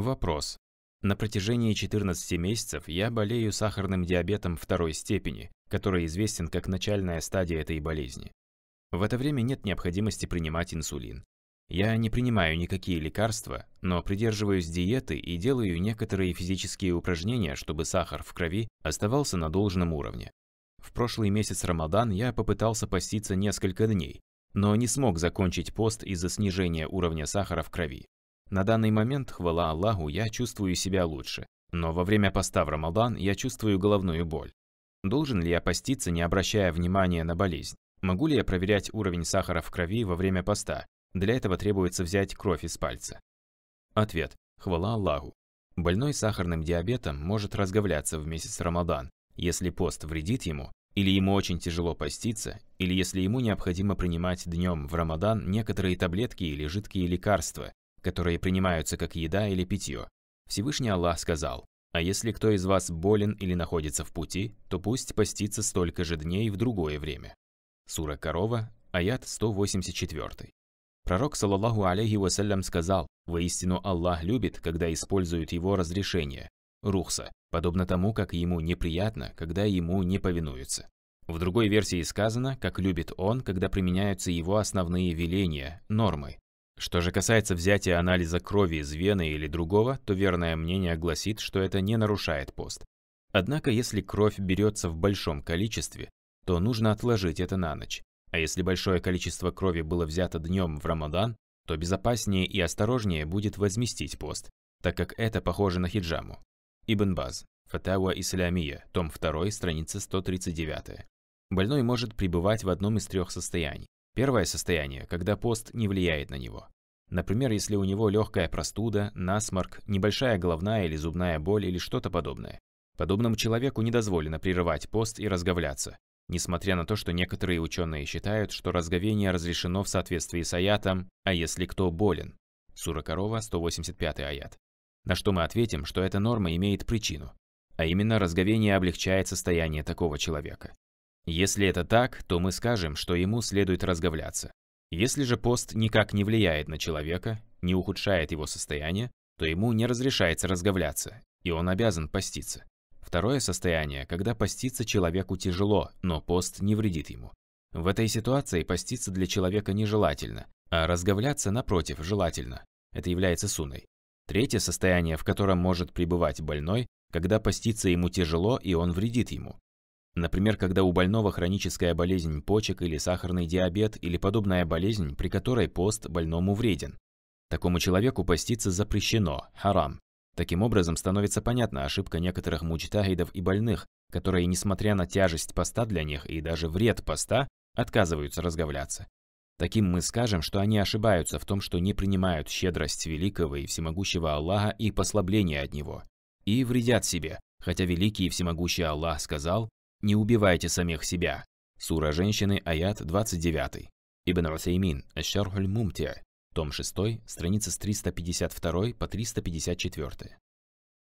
Вопрос. На протяжении 14 месяцев я болею сахарным диабетом второй степени, который известен как начальная стадия этой болезни. В это время нет необходимости принимать инсулин. Я не принимаю никакие лекарства, но придерживаюсь диеты и делаю некоторые физические упражнения, чтобы сахар в крови оставался на должном уровне. В прошлый месяц Рамадан я попытался поститься несколько дней, но не смог закончить пост из-за снижения уровня сахара в крови. На данный момент, хвала Аллаху, я чувствую себя лучше. Но во время поста в Рамадан я чувствую головную боль. Должен ли я поститься, не обращая внимания на болезнь? Могу ли я проверять уровень сахара в крови во время поста? Для этого требуется взять кровь из пальца. Ответ. Хвала Аллаху. Больной сахарным диабетом может разговляться в месяц Рамадан, если пост вредит ему, или ему очень тяжело поститься, или если ему необходимо принимать днем в Рамадан некоторые таблетки или жидкие лекарства, которые принимаются как еда или питье. Всевышний Аллах сказал, «А если кто из вас болен или находится в пути, то пусть постится столько же дней в другое время». Сура Корова, аят 184. Пророк, саллаллаху алейхи вассалям, сказал, «Воистину Аллах любит, когда используют его разрешение, рухса, подобно тому, как ему неприятно, когда ему не повинуются». В другой версии сказано, как любит он, когда применяются его основные веления, нормы, что же касается взятия анализа крови из вены или другого, то верное мнение гласит, что это не нарушает пост. Однако, если кровь берется в большом количестве, то нужно отложить это на ночь. А если большое количество крови было взято днем в Рамадан, то безопаснее и осторожнее будет возместить пост, так как это похоже на хиджаму. Ибн Баз, Фатауа Ислямия, том 2, страница 139. Больной может пребывать в одном из трех состояний Первое состояние, когда пост не влияет на него. Например, если у него легкая простуда, насморк, небольшая головная или зубная боль или что-то подобное. Подобному человеку не дозволено прерывать пост и разговляться, несмотря на то, что некоторые ученые считают, что разговение разрешено в соответствии с аятом «А если кто болен?» Сура Корова, 185 аят. На что мы ответим, что эта норма имеет причину, а именно разговение облегчает состояние такого человека. Если это так, то мы скажем, что ему следует разговляться. Если же пост никак не влияет на человека, не ухудшает его состояние, то ему не разрешается разговляться, и он обязан поститься. Второе состояние, когда поститься человеку тяжело, но пост не вредит ему. В этой ситуации поститься для человека нежелательно, а разговляться, напротив, желательно. Это является суной. Третье состояние, в котором может пребывать больной, когда поститься ему тяжело и он вредит ему. Например, когда у больного хроническая болезнь почек или сахарный диабет или подобная болезнь, при которой пост больному вреден. Такому человеку поститься запрещено, харам. Таким образом, становится понятна ошибка некоторых мучтагидов и больных, которые, несмотря на тяжесть поста для них и даже вред поста, отказываются разговляться. Таким мы скажем, что они ошибаются в том, что не принимают щедрость великого и всемогущего Аллаха и послабление от него, и вредят себе, хотя великий и всемогущий Аллах сказал не убивайте самих себя. Сура женщины, аят 29. Ибн Русеймин, Ашархуль Мумтия, том 6, страница с 352 по 354.